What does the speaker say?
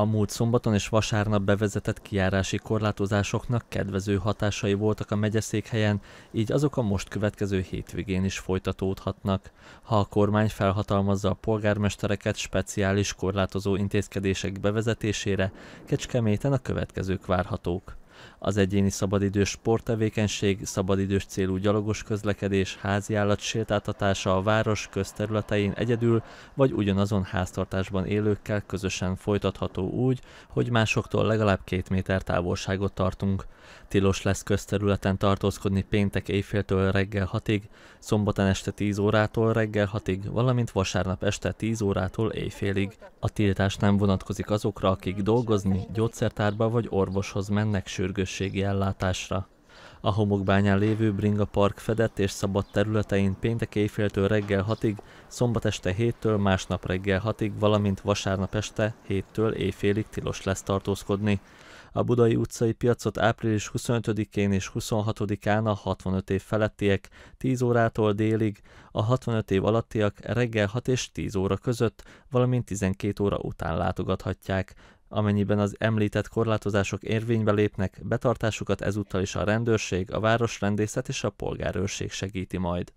A múlt szombaton és vasárnap bevezetett kiárási korlátozásoknak kedvező hatásai voltak a megyeszékhelyen, így azok a most következő hétvégén is folytatódhatnak. Ha a kormány felhatalmazza a polgármestereket speciális korlátozó intézkedések bevezetésére, Kecskeméten a következők várhatók az egyéni szabadidős sporttevékenység, szabadidős célú gyalogos közlekedés, házi állat sétáltatása a város közterületein egyedül vagy ugyanazon háztartásban élőkkel közösen folytatható úgy, hogy másoktól legalább két méter távolságot tartunk. Tilos lesz közterületen tartózkodni péntek éjféltől reggel 6-ig, szombaton este 10 órától reggel 6-ig, valamint vasárnap este 10 órától éjfélig. A tiltás nem vonatkozik azokra, akik dolgozni, gyógyszertárba vagy orvoshoz mennek, sőt sürgősségi ellátásra. A homokbányán lévő Bringa Park fedett és szabad területein péntek éjféltől reggel 6-ig, szombat este 7-től másnap reggel 6-ig, valamint vasárnap este 7-től éjfélig tilos lesz tartózkodni. A budai utcai piacot április 25-én és 26-án a 65 év felettiek 10 órától délig, a 65 év alattiak reggel 6 és 10 óra között, valamint 12 óra után látogathatják. Amennyiben az említett korlátozások érvénybe lépnek, betartásukat ezúttal is a rendőrség, a városrendészet és a polgárőrség segíti majd.